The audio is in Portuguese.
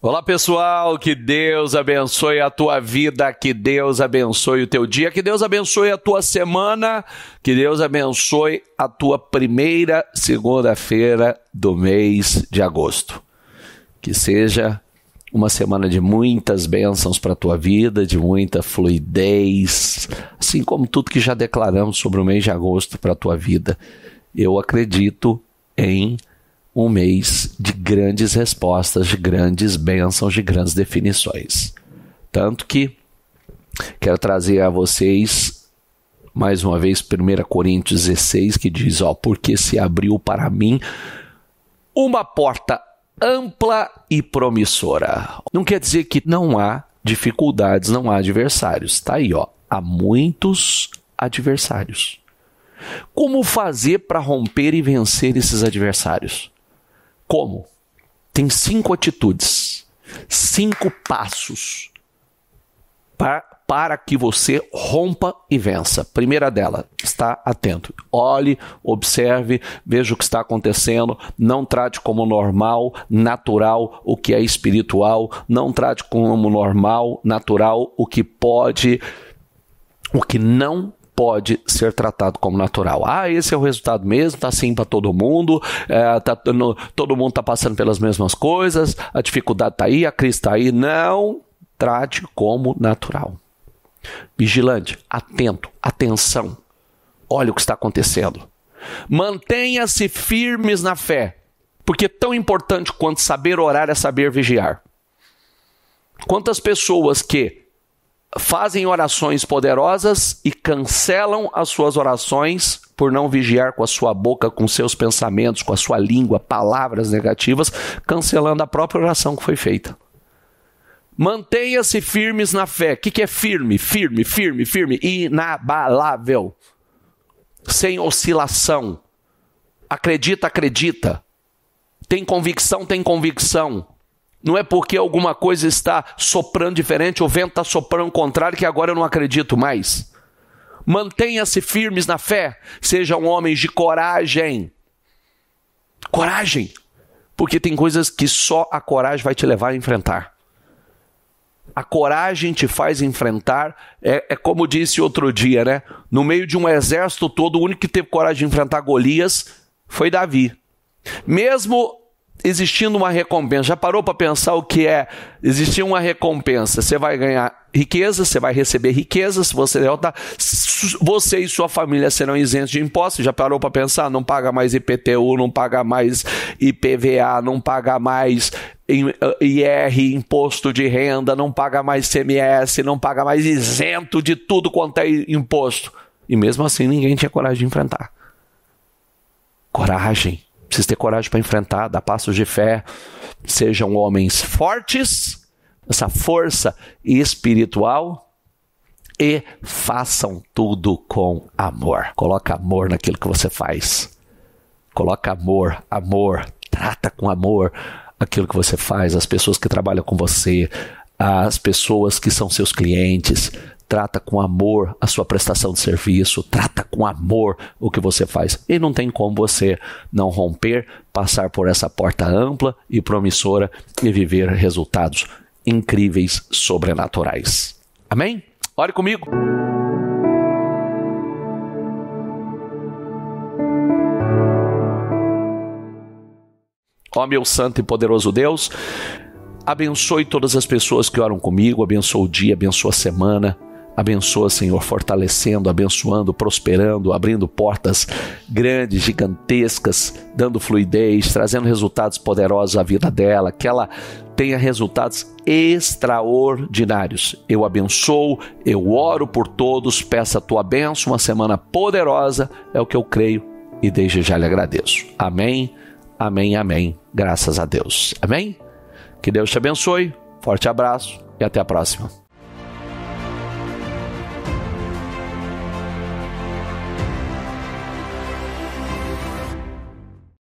Olá pessoal, que Deus abençoe a tua vida, que Deus abençoe o teu dia, que Deus abençoe a tua semana, que Deus abençoe a tua primeira segunda-feira do mês de agosto. Que seja uma semana de muitas bênçãos para a tua vida, de muita fluidez, assim como tudo que já declaramos sobre o mês de agosto para a tua vida. Eu acredito em um mês de grandes respostas, de grandes bênçãos, de grandes definições. Tanto que quero trazer a vocês mais uma vez 1 Coríntios 16 que diz, ó, porque se abriu para mim uma porta ampla e promissora. Não quer dizer que não há dificuldades, não há adversários. Tá aí, ó, há muitos adversários. Como fazer para romper e vencer esses adversários? Como? tem cinco atitudes, cinco passos para, para que você rompa e vença. Primeira dela, está atento. Olhe, observe, veja o que está acontecendo. Não trate como normal, natural o que é espiritual. Não trate como normal, natural o que pode, o que não pode ser tratado como natural. Ah, esse é o resultado mesmo, tá assim para todo mundo, é, tá, no, todo mundo tá passando pelas mesmas coisas, a dificuldade tá aí, a crise tá aí. Não trate como natural. Vigilante, atento, atenção. Olha o que está acontecendo. Mantenha-se firmes na fé, porque é tão importante quanto saber orar é saber vigiar. Quantas pessoas que fazem orações poderosas e cancelam as suas orações por não vigiar com a sua boca, com seus pensamentos, com a sua língua, palavras negativas, cancelando a própria oração que foi feita. Mantenha-se firmes na fé. O que, que é firme? Firme, firme, firme. Inabalável. Sem oscilação. Acredita, acredita. Tem convicção, tem convicção. Não é porque alguma coisa está soprando diferente, o vento está soprando contrário, que agora eu não acredito mais. Mantenha-se firmes na fé, sejam homens de coragem. Coragem, porque tem coisas que só a coragem vai te levar a enfrentar. A coragem te faz enfrentar, é, é como disse outro dia, né? No meio de um exército todo, o único que teve coragem de enfrentar Golias foi Davi. Mesmo existindo uma recompensa. Já parou para pensar o que é existir uma recompensa? Você vai ganhar riqueza, você vai receber riqueza, se você derrotar, você e sua família serão isentos de impostos. Já parou para pensar? Não paga mais IPTU, não paga mais IPVA, não paga mais IR, uh, imposto de renda, não paga mais CMS, não paga mais isento de tudo quanto é imposto. E mesmo assim ninguém tinha coragem de enfrentar. Coragem Precisa ter coragem para enfrentar, dar passos de fé. Sejam homens fortes, essa força espiritual e façam tudo com amor. Coloca amor naquilo que você faz. Coloca amor, amor, trata com amor aquilo que você faz, as pessoas que trabalham com você, as pessoas que são seus clientes, trata com amor a sua prestação de serviço, trata com amor o que você faz. E não tem como você não romper, passar por essa porta ampla e promissora e viver resultados incríveis, sobrenaturais. Amém? Ore comigo. Ó meu santo e poderoso Deus, abençoe todas as pessoas que oram comigo, abençoe o dia, abençoe a semana, Abençoa, Senhor, fortalecendo, abençoando, prosperando, abrindo portas grandes, gigantescas, dando fluidez, trazendo resultados poderosos à vida dela, que ela tenha resultados extraordinários. Eu abençoo, eu oro por todos, peço a tua bênção, uma semana poderosa, é o que eu creio e desde já lhe agradeço. Amém, amém, amém. Graças a Deus. Amém? Que Deus te abençoe, forte abraço e até a próxima.